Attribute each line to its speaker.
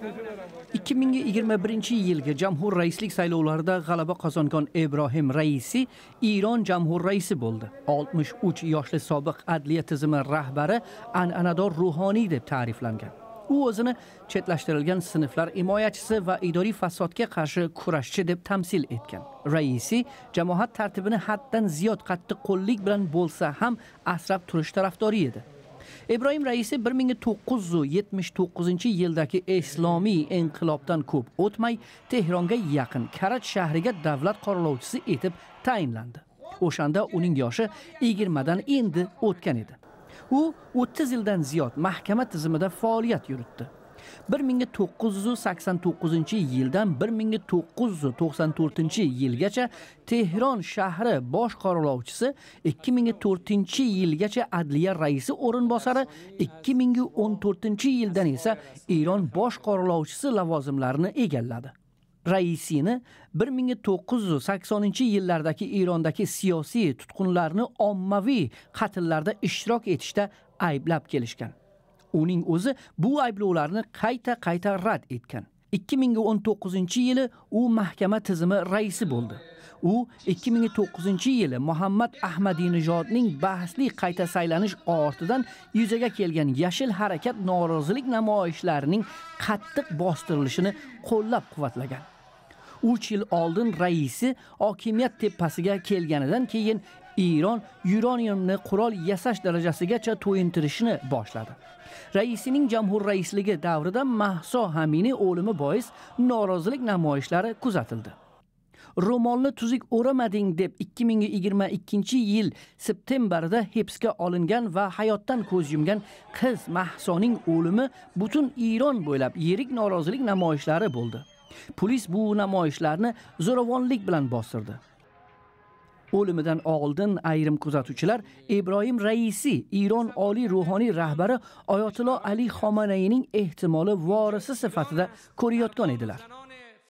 Speaker 1: 2021 yilgi jamhur raislik saylovlarida g'alaba qozongan ibrohim raisi iron jamhur raisi bo'ldi oltmish uch yoshli sobiq adliya tizimi rahbari an'anador ruhoniy deb ta'riflangan u o'zini chetlashtirilgan sinflar himoyachisi va idoriy fasodga qarshi kurashchi deb tamsil etgan raisi jamoat tartibini haddan ziyod qattiqqo'llik bilan bo'lsa ham asrab turish tarafdori edi ibrohim raisi 1979 yildagi islomiy inqilobdan ko'p o'tmay tehronga yaqin karaj shahriga davlat qoralovchisi etib tayinlandi o'shanda uning yoshi 20 dan endi o'tgan edi u 30 yildan ziyod mahkama tizimida faoliyat yuritdi bir ming to'qqiz yuz sakson to'qqizinchi yildan bir ming to'qqiz yuz to'qson to'rtinchi yilgacha tehron shahri bosh qoralovchisi ikki ming to'rtinchi yilgacha adliya raisi o'rinbosari ikki ming o'n to'rtinchi yildan esa eron bosh qoralovchisi lavozimlarini egalladi raisini 1980 yillardagi Erondagi siyosiy tutqunlarni ommaviy qatllarda ishtirok etishda ayblab kelishgan. uning o'zi bu ayblovlarni qayta qayta rad etgan 2019 yili u mahkama tizimi raisi bo'ldi u 2009 yili muhammad ahmadinijodning bahsli qayta saylanish ortidan yuzaga kelgan yashil harakat norozilik namoyishlarining qattiq bostirilishini qo'llab quvvatlagan 3 yil oldin raisi hokimiyat tepasiga kelganidan keyin iron yuraniumni qurol yasash darajasigacha to'yintirishni boshladi. Raisining jamhur raisligi davrida Mahso Hamini o'limi bois norozilik namoyishlari kuzatildi. ro'molni tuzuk o'ramading deb 2022-yil septembrda hibsga olingan va hayotdan ko'z yumgan qiz Mahsoning o'limi butun iron bo'ylab yirik norozilik namoyishlari bo'ldi. Polis bu namoyishlarni zo'ravonlik bilan bostirdi. o'limidan oldin ayrim kuzatuvchilar Ibrohim Raisi, Eron oliy ruhoniy rahbari Oyatullo Ali xomanayining ehtimoli vorisi sifatida ko'rayotgan edilar.